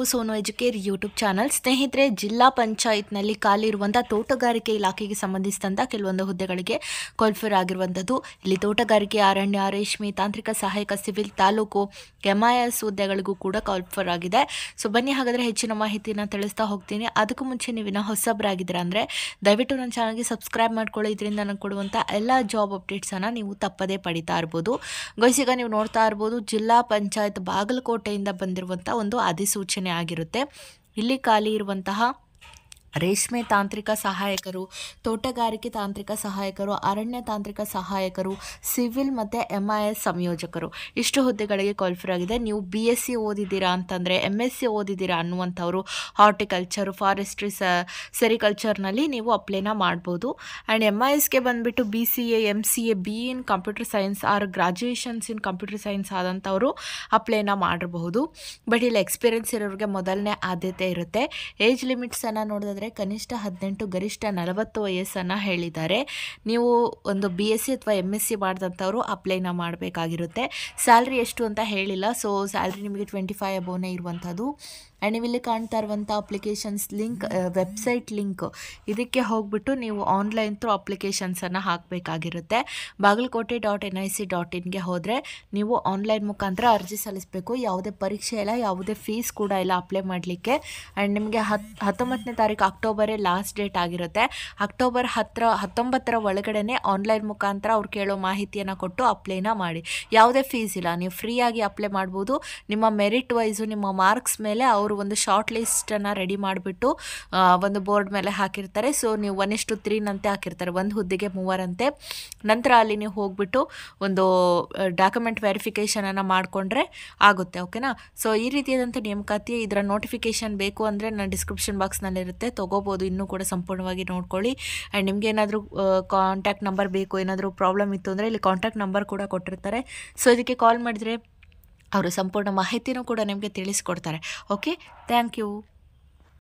Tipu Sonu Educare YouTube channel ಸ್ನೇಹಿತರೆ ಜಿಲ್ಲಾ ಪಂಚಾಯತ್ನಲ್ಲಿ ಖಾಲಿ ಇರುವಂಥ ತೋಟಗಾರಿಕೆ ಇಲಾಖೆಗೆ ಸಂಬಂಧಿಸಿದಂಥ ಕೆಲವೊಂದು ಹುದ್ದೆಗಳಿಗೆ ಕಾಲ್ಫರ್ ಆಗಿರುವಂಥದ್ದು ಇಲ್ಲಿ ತೋಟಗಾರಿಕೆ ಅರಣ್ಯ ರೇಷ್ಮೆ ತಾಂತ್ರಿಕ ಸಹಾಯಕ ಸಿವಿಲ್ ತಾಲೂಕು ಎಂಐಎಸ್ ಐ ಹುದ್ದೆಗಳಿಗೂ ಕೂಡ ಕಾಲ್ಫರ್ ಆಗಿದೆ ಸೊ ಬನ್ನಿ ಹಾಗಾದರೆ ಹೆಚ್ಚಿನ ಮಾಹಿತಿನ ತಿಳಿಸ್ತಾ ಹೋಗ್ತೀನಿ ಅದಕ್ಕೂ ಮುಂಚೆ ನೀವಿನ ಹೊಸಬ್ರಾಗಿದ್ದೀರಾ ಅಂದರೆ ದಯವಿಟ್ಟು ನನ್ನ ಚಾನಲ್ಗೆ ಸಬ್ಸ್ಕ್ರೈಬ್ ಮಾಡ್ಕೊಳ್ಳಿ ಇದರಿಂದ ನಾನು ಕೊಡುವಂಥ ಎಲ್ಲ ಜಾಬ್ ಅಪ್ಡೇಟ್ಸನ್ನು ನೀವು ತಪ್ಪದೇ ಪಡಿತಾ ಇರ್ಬೋದು ಈಗ ನೀವು ನೋಡ್ತಾ ಇರ್ಬೋದು ಜಿಲ್ಲಾ ಪಂಚಾಯತ್ ಬಾಗಲಕೋಟೆಯಿಂದ ಬಂದಿರುವಂಥ ಒಂದು ಅಧಿಸೂಚನೆ ಆಗಿರುತ್ತೆ ಇಲ್ಲಿ ಖಾಲಿ ಇರುವಂತಹ ರೇಷ್ಮೆ ತಾಂತ್ರಿಕ ಸಹಾಯಕರು ತೋಟಗಾರಿಕೆ ತಾಂತ್ರಿಕ ಸಹಾಯಕರು ಅರಣ್ಯ ತಾಂತ್ರಿಕ ಸಹಾಯಕರು ಸಿವಿಲ್ ಮತ್ತು ಎಮ್ ಐ ಎಸ್ ಸಂಯೋಜಕರು ಇಷ್ಟು ಹುದ್ದೆಗಳಿಗೆ ಕ್ವಾಲಿಫೈ ಆಗಿದೆ ನೀವು ಬಿ ಎಸ್ ಸಿ ಓದಿದ್ದೀರಾ ಅಂತಂದರೆ ಎಮ್ ಎಸ್ ಸಿ ಓದಿದ್ದೀರಾ ಅನ್ನುವಂಥವರು ಹಾರ್ಟಿಕಲ್ಚರು ಫಾರೆಸ್ಟ್ರಿ ಸೆರಿಕಲ್ಚರ್ನಲ್ಲಿ ನೀವು ಅಪ್ಲೈನ ಮಾಡ್ಬೋದು ಆ್ಯಂಡ್ ಎಮ್ ಐ ಎಸ್ಗೆ ಬಂದುಬಿಟ್ಟು B C A M C A B in computer science or graduations in computer science ಆದಂಥವರು ಅಪ್ಲೈನ ಮಾಡಿರಬಹುದು ಬಟ್ ಇಲ್ಲಿ ಎಕ್ಸ್ಪೀರಿಯನ್ಸ್ ಇರೋರಿಗೆ ಮೊದಲನೇ ಆದ್ಯತೆ ಇರುತ್ತೆ ಏಜ್ ಲಿಮಿಟ್ಸನ್ನು ನೋಡಿದ್ರೆ ಅಂದರೆ ಕನಿಷ್ಠ ಹದಿನೆಂಟು ಗರಿಷ್ಠ ನಲವತ್ತು ವಯಸ್ಸನ್ನು ಹೇಳಿದ್ದಾರೆ ನೀವು ಒಂದು ಬಿ ಎಸ್ ಸಿ ಅಥವಾ ಎಮ್ ಎಸ್ ಸಿ ಮಾಡಿದಂಥವ್ರು ಅಪ್ಲೈನ ಮಾಡಬೇಕಾಗಿರುತ್ತೆ ಸ್ಯಾಲ್ರಿ ಎಷ್ಟು ಅಂತ ಹೇಳಿಲ್ಲ ಸೊ ಸ್ಯಾಲ್ರಿ ನಿಮಗೆ ಟ್ವೆಂಟಿ ಫೈವ್ ಅಬೋನೇ ಇರುವಂಥದ್ದು ಆ್ಯಂಡ್ ಇಲ್ಲಿ ಕಾಣ್ತಾ ಇರುವಂಥ ಅಪ್ಲಿಕೇಶನ್ಸ್ ಲಿಂಕ್ ವೆಬ್ಸೈಟ್ ಲಿಂಕ್ ಇದಕ್ಕೆ ಹೋಗ್ಬಿಟ್ಟು ನೀವು ಆನ್ಲೈನ್ ಥ್ರೂ ಅಪ್ಲಿಕೇಶನ್ಸನ್ನು ಹಾಕಬೇಕಾಗಿರುತ್ತೆ Bagalkote dot N I C dot ಇನ್ಗೆ ಹೋದರೆ ನೀವು ಆನ್ಲೈನ್ ಮುಖಾಂತರ ಅರ್ಜಿ ಸಲ್ಲಿಸಬೇಕು ಯಾವುದೇ ಪರೀಕ್ಷೆ ಇಲ್ಲ ಯಾವುದೇ ಫೀಸ್ ಕೂಡ ಇಲ್ಲ ಅಪ್ಲೈ ಮಾಡಲಿಕ್ಕೆ ಆ್ಯಂಡ್ ನಿಮಗೆ ಹತ್ ಹತ್ತೊಂಬತ್ತನೇ ತಾರೀಕು ಅಕ್ಟೋಬರೇ ಲಾಸ್ಟ್ ಡೇಟ್ ಆಗಿರುತ್ತೆ ಅಕ್ಟೋಬರ್ ಹತ್ತರ ಹತ್ತೊಂಬತ್ತರ ಒಳಗಡೆನೇ ಆನ್ಲೈನ್ ಮುಖಾಂತರ ಅವ್ರು ಕೇಳೋ ಮಾಹಿತಿಯನ್ನು ಕೊಟ್ಟು ಅಪ್ಲೈನ ಮಾಡಿ ಯಾವುದೇ ಫೀಸ್ ಇಲ್ಲ ನೀವು ಫ್ರೀಯಾಗಿ ಅಪ್ಲೈ ಮಾಡ್ಬೋದು ನಿಮ್ಮ ಮೆರಿಟ್ ವೈಸು ನಿಮ್ಮ ಮಾರ್ಕ್ಸ್ ಮೇಲೆ ಅವರು ಅವರು ಒಂದು ಶಾರ್ಟ್ ಲಿಸ್ಟನ್ನು ರೆಡಿ ಮಾಡಿಬಿಟ್ಟು ಒಂದು ಬೋರ್ಡ್ ಮೇಲೆ ಹಾಕಿರ್ತಾರೆ ಸೊ ನೀವು ಒನ್ ಇಷ್ಟು ತ್ರೀನಂತೆ ಹಾಕಿರ್ತಾರೆ ಒಂದು ಹುದ್ದೆಗೆ ಮೂವರಂತೆ ನಂತರ ಅಲ್ಲಿ ನೀವು ಹೋಗ್ಬಿಟ್ಟು ಒಂದು ಡಾಕ್ಯುಮೆಂಟ್ ವೆರಿಫಿಕೇಷನನ್ನು ಮಾಡಿಕೊಂಡ್ರೆ ಆಗುತ್ತೆ ಓಕೆನಾ ಸೊ ಈ ರೀತಿಯಾದಂಥ ನೇಮಕಾತಿ ಇದರ ನೋಟಿಫಿಕೇಷನ್ ಬೇಕು ಅಂದರೆ ನಾನು ಡಿಸ್ಕ್ರಿಪ್ಷನ್ ಬಾಕ್ಸ್ನಲ್ಲಿರುತ್ತೆ ತೊಗೋಬೋದು ಇನ್ನೂ ಕೂಡ ಸಂಪೂರ್ಣವಾಗಿ ನೋಡ್ಕೊಳ್ಳಿ ಆ್ಯಂಡ್ ನಿಮಗೆ ಏನಾದರೂ ಕಾಂಟ್ಯಾಕ್ಟ್ ನಂಬರ್ ಬೇಕು ಏನಾದರೂ ಪ್ರಾಬ್ಲಮ್ ಇತ್ತು ಅಂದರೆ ಇಲ್ಲಿ ಕಾಂಟ್ಯಾಕ್ಟ್ ನಂಬರ್ ಕೂಡ ಕೊಟ್ಟಿರ್ತಾರೆ ಸೊ ಇದಕ್ಕೆ ಕಾಲ್ ಮಾಡಿದರೆ ಅವರು ಸಂಪೂರ್ಣ ಮಾಹಿತಿನೂ ಕೂಡ ನಿಮಗೆ ತಿಳಿಸ್ಕೊಡ್ತಾರೆ ಓಕೆ ಥ್ಯಾಂಕ್ ಯು